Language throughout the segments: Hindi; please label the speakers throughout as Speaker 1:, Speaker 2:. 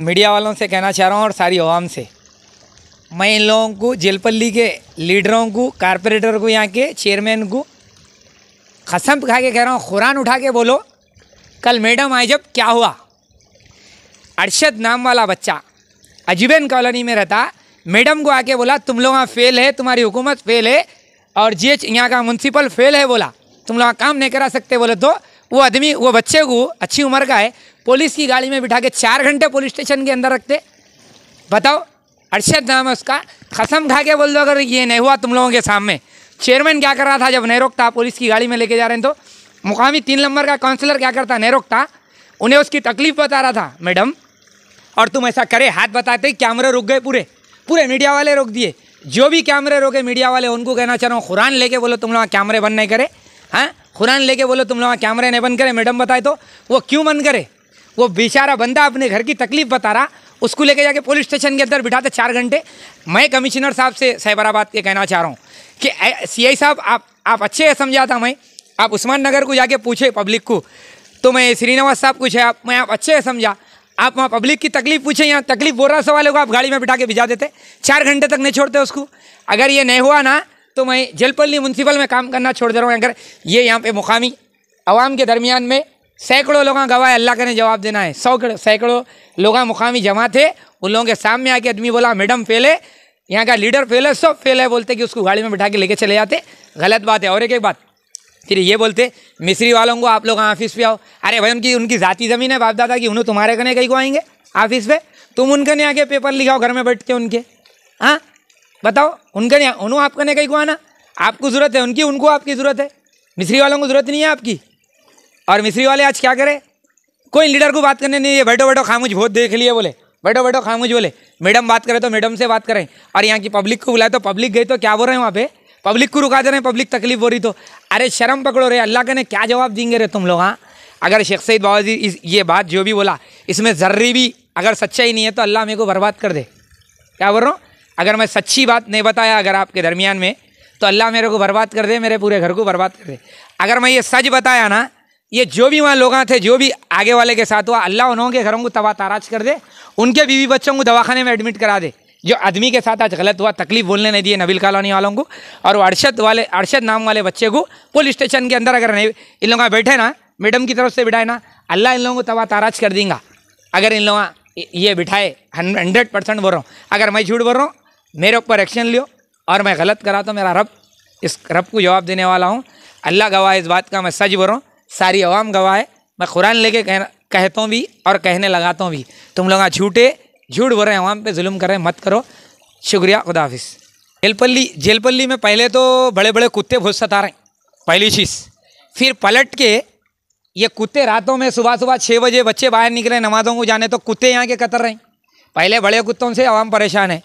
Speaker 1: मीडिया वालों से कहना चाह रहा हूँ और सारी आवाम से मैं इन लोगों को जेलपल्ली के लीडरों को कारपोरेटर को यहाँ के चेयरमैन को कसम खा के कह रहा हूँ कुरान उठा के बोलो कल मैडम आए जब क्या हुआ अरशद नाम वाला बच्चा अजीबन कॉलोनी में रहता मैडम को आके बोला तुम लोग वहाँ फेल है तुम्हारी हुकूमत फेल है और जी एच यहाँ का म्यूनसिपल फेल है बोला तुम लोग काम नहीं करा सकते बोले तो वो आदमी वो बच्चे को अच्छी उम्र का है पुलिस की गाड़ी में बिठा के चार घंटे पुलिस स्टेशन के अंदर रखते बताओ अरशद नाम है उसका कसम खा के बोल दो अगर ये नहीं हुआ तुम लोगों के सामने चेयरमैन क्या कर रहा था जब नहीं रोकता पुलिस की गाड़ी में लेके जा रहे हैं तो मुकामी तीन नंबर का काउंसलर क्या करता नहीं रोकता उन्हें उसकी तकलीफ बता रहा था मैडम और तुम ऐसा करे हाथ बताते कैमरे रुक गए पूरे पूरे मीडिया वाले रोक दिए जो भी कैमरे रोके मीडिया वाले उनको कहना चाह रहा हूँ कुरान लेके बोलो तुम लोग कैमरे बंद नहीं करे हाँ कुरान लेके बोलो तुम लोग कैमरे नहीं बंद करे मैडम बताए तो वो क्यों बंद करे वो बेचारा बंदा अपने घर की तकलीफ बता रहा उसको लेके जाके पुलिस स्टेशन के अंदर बिठाते चार घंटे मैं कमिश्नर साहब से साइबराबाद के कहना चाह रहा हूँ कि सी आई साहब आप आप अच्छे है समझा था मैं आप उस्मान नगर को जाके पूछे पब्लिक को तो मैं श्रीनिवास साहब पूछे आप मैं आप अच्छे है समझा आप वहाँ पब्लिक की तकलीफ पूछे यहाँ तकलीफ बोल रहा सवाल होगा आप गाड़ी में बिठा के भिजा देते चार घंटे तक नहीं छोड़ते उसको अगर ये नहीं हुआ ना तो मैं जलपल्ली म्यूनसिपल में काम करना छोड़ दे रहा हूँ अगर ये यहाँ पे मुकामी आवाम के दरमियान में सैकड़ों लोग गवाह अल्लाह का ने जवाब देना है सौ सैकड़ों लोग मुकामी जमा थे उन लोगों के सामने आके आदमी बोला मैडम फेल है यहाँ का लीडर फेल है सब फेल है बोलते कि उसको गाड़ी में बिठा के लेके चले जाते गलत बात है और एक एक बात फिर ये बोलते मिस्री वालों को आप लोग ऑफिस पे आओ अरे भाई उनकी उनकी ज़ाती ज़मीन है बाप दादा की उन्हें तुम्हारे कने कहीं को आएंगे ऑफिस पे तुम उनके नहीं आके पेपर लिखाओ घर में बैठ के उनके हाँ बताओ उनका नहीं उन्होंने आपका नहीं कहीं को आपको ज़रूरत है उनकी उनको आपकी ज़रूरत है मिस्री वालों को ज़रूरत नहीं है आपकी और मिस्री वाले आज क्या करे कोई लीडर को बात करने नहीं है बैठो बैठो खामोश बहुत देख लिए बोले बैठो बैठो खामोश बोले मैडम बात करें तो मैडम से बात करें और यहाँ की पब्लिक को बुलाए तो पब्लिक गई तो क्या बोल रहे हैं वहाँ पे पब्लिक को रुका दे रहे हैं पब्लिक तकलीफ हो रही तो अरे शर्म पकड़ो रहे अल्लाह के ने क्या जवाब देंगे रे तुम लोग हाँ अगर शेख सईद बाबा जी इस ये बात जो भी बोला इसमें जर्री भी अगर सच्चाई नहीं है तो अल्लाह मेरे को बर्बाद कर दे क्या बोल रहा हूँ अगर मैं सच्ची बात नहीं बताया अगर आपके दरमियान में तो अल्लाह मेरे को बर्बाद कर दे मेरे पूरे घर को बर्बाद कर दे अगर मैं ये सच बताया ना ये जो भी वहाँ लोग थे जो भी आगे वाले के साथ हुआ अल्लाह उन्होंने घरों को तवा ताराज कर दे उनके बीवी बच्चों को दवाखाने में एडमिट करा दे जो आदमी के साथ आज गलत हुआ तकलीफ बोलने नहीं दिए नबील कॉलोनी वालों को और वो अरशद वाले अरशद नाम वाले बच्चे को पुलिस स्टेशन के अंदर अगर नहीं इन लोग बैठे ना मैडम की तरफ से बिठाए ना अल्लाह इन लोगों को तबा ताराज कर देंगे अगर इन लोग ये बिठाए हंड्रेड परसेंट बोल रहा हूँ अगर मैं झूठ बोल रहा हूँ मेरे ऊपर एक्शन लियो और मैं गलत करा तो मेरा रब इस रब को जवाब देने वाला हूँ अल्लाह गवाह इस बात का मैं सच बोल रहा हूँ सारी आवाम गवाह है मैं कुरान लेके कह कहता हूँ भी और कहने लगाता हूँ भी तुम लोग झूठे झूठ बोल रहे हैं आवाम पर जुलम कर रहे हैं मत करो शुक्रिया खुदा जेलपल्ली जेलपल्ली में पहले तो बड़े बड़े कुत्ते भूस सता रहे हैं पहली चीज़ फिर पलट के ये कुत्ते रातों में सुबह सुबह छः बजे बच्चे बाहर निकले नमाजों को जाने तो कुत्ते यहाँ के कतर रहे हैं पहले बड़े कुत्तों से आवाम परेशान है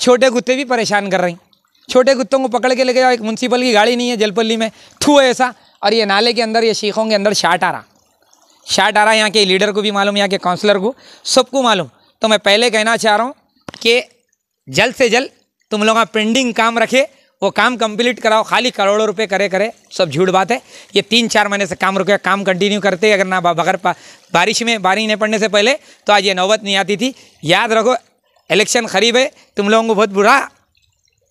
Speaker 1: छोटे कुत्ते भी परेशान कर रहे हैं छोटे कुत्तों को पकड़ के लेके जाओ एक म्यूनसिपल की गाड़ी नहीं है जलपल्ली में थू ऐसा और ये नाले के अंदर ये शीखों के अंदर शाट आ रहा शाट आ रहा है यहाँ के लीडर को भी मालूम यहाँ के काउंसलर को सबको मालूम तो मैं पहले कहना चाह रहा हूँ कि जल्द से जल्द तुम लोग पेंडिंग काम रखे वो काम कंप्लीट कराओ खाली करोड़ों रुपए करे करे सब झूठ बात है ये तीन चार महीने से काम रुके काम कंटिन्यू करते अगर ना बगर बारिश में बारिश नहीं पड़ने से पहले तो आज ये नौबत नहीं आती थी याद रखो इलेक्शन खरीब है तुम लोगों को बहुत बुरा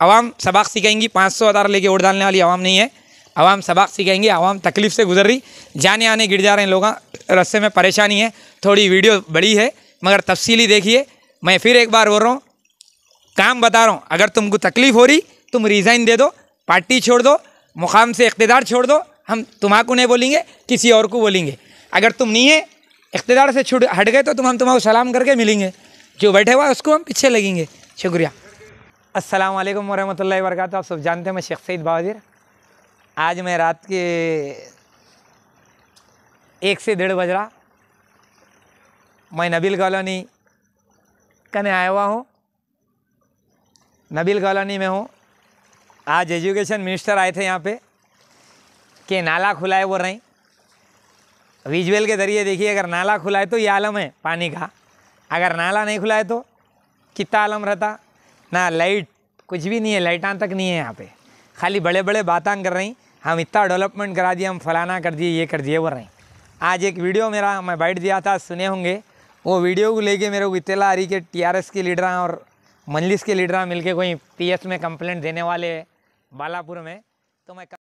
Speaker 1: आवाम सबाक सिखाएंगी पाँच सौ हज़ार लेके वोट डालने वाली आवाम नहीं है आवाम सबाक सिखाएंगी आवाम तकलीफ़ से गुजर रही जाने आने गिर जा रहे हैं लोग रस्ते में परेशानी है थोड़ी वीडियो बड़ी है मगर तफसीली देखिए मैं फिर एक बार बोल रहा हूँ काम बता रहा हूँ अगर तुमको तकलीफ़ हो रही तुम रिज़ाइन दे दो पार्टी छोड़ दो मुकाम से इकतदार छोड़ दो हम को नहीं बोलेंगे किसी और को बोलेंगे अगर तुम नहीं है इकतदार से छुट हट गए तो तुम हम तुम्हारा सलाम करके मिलेंगे जो बैठे हुआ है उसको हम पीछे लगेंगे शुक्रिया अस्सलाम वालेकुम वरहमतुल्लाहि वर्क आप सब जानते हैं मैं शेख सईद बहादिर आज मैं रात के एक से डेढ़ बज रहा मैं नबील कॉलोनी कने आया हुआ हूँ नबील कॉलोनी में हूँ आज एजुकेशन मिनिस्टर आए थे यहाँ पे कि नाला खुला है बोल रही विजुअल के ज़रिए देखिए अगर नाला खुला है तो ये आलम है पानी का अगर नाला नहीं खुला है तो कितना आलम रहता ना लाइट कुछ भी नहीं है लाइटा तक नहीं है यहाँ पे खाली बड़े बड़े बातें कर रही हम इतना डेवलपमेंट करा दिए हम फलाना कर दिए ये कर दिए वो रहें आज एक वीडियो मेरा मैं बैठ दिया था सुने होंगे वो वीडियो को लेके मेरे को इतला आ रही कि टी आर एस के लीडर और मजलिस के लीडर मिलके कोई पी एस में कंप्लेंट देने वाले बालापुर में तो मैं